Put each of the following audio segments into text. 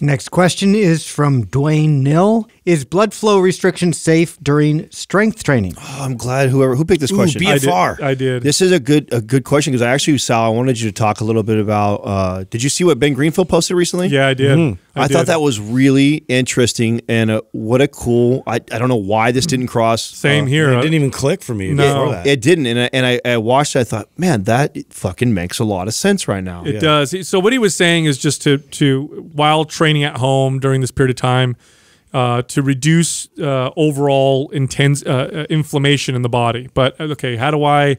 Next question is from Dwayne Nil. Is blood flow restriction safe during strength training? Oh, I'm glad whoever who picked this question. BFR. I did. I did. This is a good a good question because I actually Sal, I wanted you to talk a little bit about. Uh, did you see what Ben Greenfield posted recently? Yeah, I did. Mm. I, I did. thought that was really interesting and uh, what a cool. I, I don't know why this didn't cross. Same uh, here. It didn't even click for me. No, it, it didn't. And I, and I, I watched. It, I thought, man, that fucking makes a lot of sense right now. It yeah. does. So what he was saying is just to to while training at home during this period of time uh, to reduce uh, overall intense uh, uh, inflammation in the body. But okay, how do I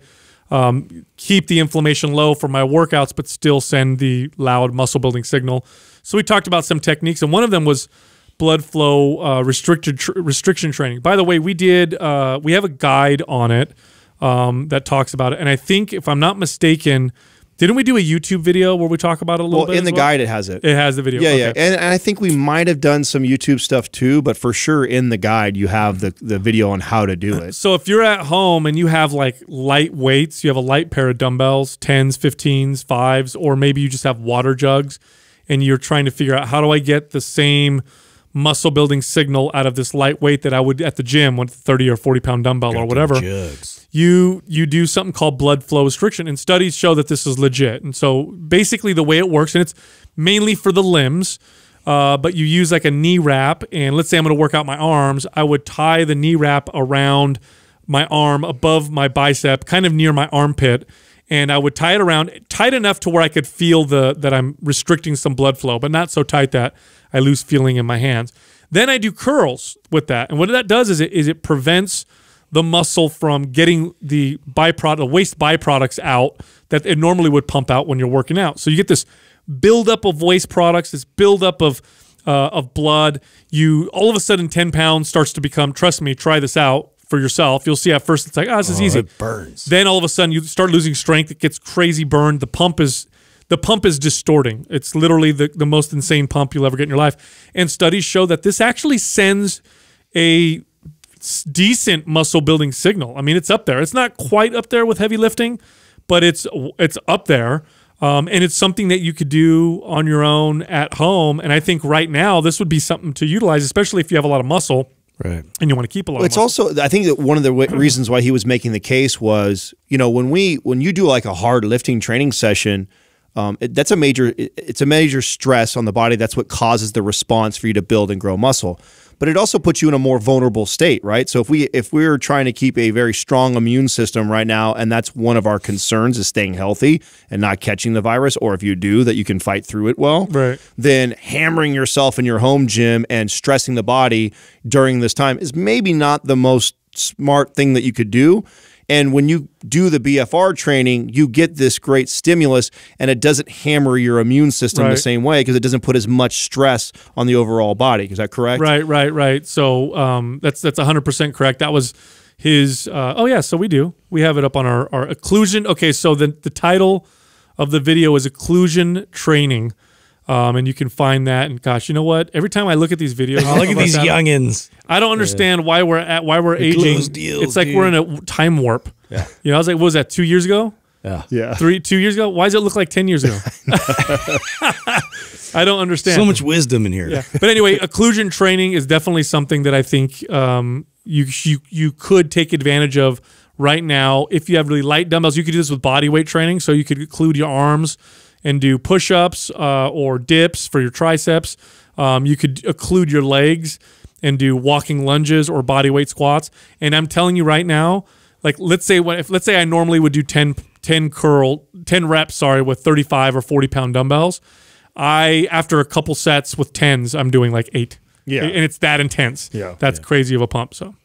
um, keep the inflammation low for my workouts, but still send the loud muscle building signal? So we talked about some techniques, and one of them was blood flow restricted tr restriction training. By the way, we did we have a guide on it um, that talks about it, and I think if I'm not mistaken didn't we do a YouTube video where we talk about it a little well, bit? in the well? guide, it has it. It has the video. Yeah, okay. yeah. And, and, I think we might have done some YouTube stuff too, but for sure in the guide, you have the, the video on how to do it. So if you're at home and you have like light weights, you have a light pair of dumbbells, 10s, 15s, 5s, or maybe you just have water jugs and you're trying to figure out how do I get the same – muscle building signal out of this light weight that I would at the gym with 30 or 40 pound dumbbell Got or whatever. You you do something called blood flow restriction and studies show that this is legit. And so basically the way it works and it's mainly for the limbs. Uh, but you use like a knee wrap and let's say I'm going to work out my arms, I would tie the knee wrap around my arm above my bicep, kind of near my armpit and I would tie it around tight enough to where I could feel the that I'm restricting some blood flow, but not so tight that I lose feeling in my hands. Then I do curls with that, and what that does is it is it prevents the muscle from getting the byproduct, waste byproducts out that it normally would pump out when you're working out. So you get this buildup of waste products, this buildup of uh, of blood. You all of a sudden ten pounds starts to become. Trust me, try this out for yourself. You'll see at first it's like, oh, this is oh, easy. It burns. Then all of a sudden you start losing strength. It gets crazy burned. The pump is the pump is distorting. It's literally the, the most insane pump you'll ever get in your life. And studies show that this actually sends a decent muscle building signal. I mean, it's up there. It's not quite up there with heavy lifting, but it's it's up there. Um, and it's something that you could do on your own at home. And I think right now this would be something to utilize, especially if you have a lot of muscle Right. And you want to keep a lot. Well, it's also I think that one of the reasons why he was making the case was you know when we when you do like a hard lifting training session um, it, that's a major it, it's a major stress on the body that's what causes the response for you to build and grow muscle but it also puts you in a more vulnerable state right so if we if we're trying to keep a very strong immune system right now and that's one of our concerns is staying healthy and not catching the virus or if you do that you can fight through it well right then hammering yourself in your home gym and stressing the body during this time is maybe not the most smart thing that you could do. And when you do the BFR training, you get this great stimulus and it doesn't hammer your immune system right. the same way because it doesn't put as much stress on the overall body. Is that correct? Right, right, right. So um, that's that's 100% correct. That was his. Uh, oh, yeah, so we do. We have it up on our, our occlusion. Okay, so the, the title of the video is Occlusion Training. Um, and you can find that. And gosh, you know what? Every time I look at these videos, I look at these youngins. I don't understand yeah. why we're at why we're aging. Deals, it's like dude. we're in a time warp. Yeah. You know, I was like, what was that? Two years ago. Yeah. Yeah. Three, two years ago. Why does it look like 10 years ago? I don't understand. So much wisdom in here. Yeah. But anyway, occlusion training is definitely something that I think um, you, you, you could take advantage of right now. If you have really light dumbbells, you could do this with body weight training. So you could occlude your arms and do push ups uh, or dips for your triceps. Um, you could occlude your legs and do walking lunges or body weight squats. And I'm telling you right now, like let's say what if let's say I normally would do 10, 10 curl 10 reps sorry with 35 or 40 pound dumbbells. I after a couple sets with tens I'm doing like eight. Yeah, and it's that intense. Yeah, that's yeah. crazy of a pump. So.